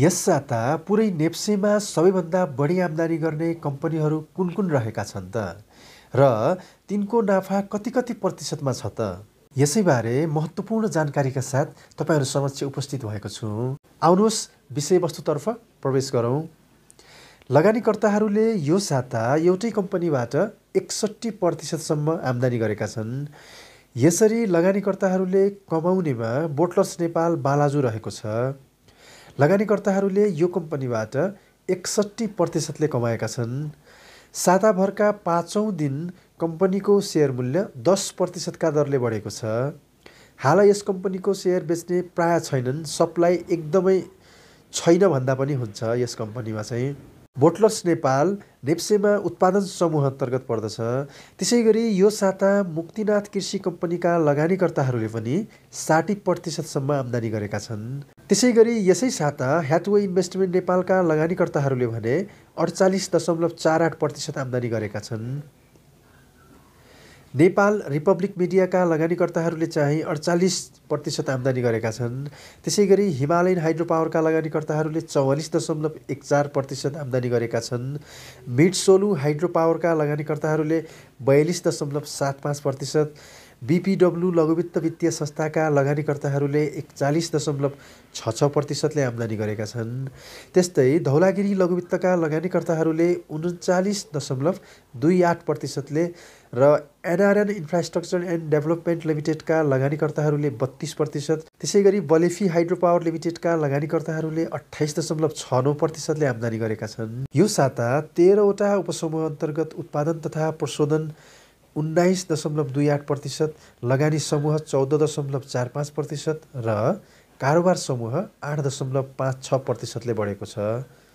यस साता पुरै नेप्सेमा सबैभन्दा बढी आमदानी गर्ने कम्पनीहरू कुन कुन रहेका छन् त र तिनको नाफा कति कति प्रतिशतमा छ त यसैबारे महत्त्वपूर्ण जानकारीका साथ तपाईँहरू समक्ष उपस्थित भएको छु आउनुहोस् विषयवस्तुतर्फ प्रवेश गरौँ लगानीकर्ताहरूले यो साता एउटै कम्पनीबाट एकसट्ठी प्रतिशतसम्म आमदानी गरेका छन् यसरी लगानीकर्ताहरूले कमाउनेमा बोटलर्स नेपाल बालाजु रहेको छ लगानीकर्ताहरूले यो कम्पनीबाट एकसट्ठी प्रतिशतले कमाएका छन् साताभरका पाँचौँ दिन कम्पनीको सेयर मूल्य दस प्रतिशतका दरले बढेको छ हाल यस कम्पनीको सेयर बेच्ने प्राय छैनन् सप्लाई एकदमै छैन भन्दा पनि हुन्छ यस कम्पनीमा चाहिँ बोटलर्स नेपाल नेप्सेमा उत्पादन समूह अन्तर्गत पर्दछ त्यसै गरी यो साता मुक्तिनाथ कृषि कम्पनीका लगानीकर्ताहरूले पनि साठी प्रतिशतसम्म आम्दानी गरेका छन् त्यसै गरी यसै साता ह्याथवे इन्भेस्टमेन्ट नेपालका लगानीकर्ताहरूले भने अडचालिस दशमलव चार आठ प्रतिशत आम्दानी गरेका छन् नेपाल रिपब्लिक मिडियाका लगानीकर्ताहरूले चाहिँ अडचालिस प्रतिशत आम्दानी गरेका छन् त्यसै गरी हिमालयन हाइड्रो पावरका लगानीकर्ताहरूले चौवालिस दशमलव एक चार प्रतिशत आम्दानी गरेका छन् मिडसोलु हाइड्रो पावरका लगानीकर्ताहरूले बयालिस दशमलव सात पाँच प्रतिशत बिपिडब्लु लघुवित्त वित्तीय संस्थाका लगानीकर्ताहरूले एकचालिस दशमलव छ छ प्रतिशतले आम्दानी गरेका छन् त्यस्तै धौलागिरी लघुवित्तका लगानीकर्ताहरूले उन्चालिस दशमलव दुई आठ प्रतिशतले र एनआरएन इन्फ्रास्ट्रक्चर एन्ड डेभलपमेन्ट लिमिटेडका लगानीकर्ताहरूले बत्तिस प्रतिशत त्यसै गरी बलेफी हाइड्रो पावर लिमिटेडका लगानीकर्ताहरूले अठाइस दशमलव छ नौ प्रतिशतले आम्दानी गरेका छन् यो साता तेह्रवटा उपसमूह अन्तर्गत उत्पादन तथा प्रशोधन उन्नाइस दशमलव दुई आठ प्रतिशत लगानी समूह चौध दशमलव चार पाँच प्रतिशत र कारोबार समूह आठ दशमलव पाँच छ प्रतिशतले बढेको छ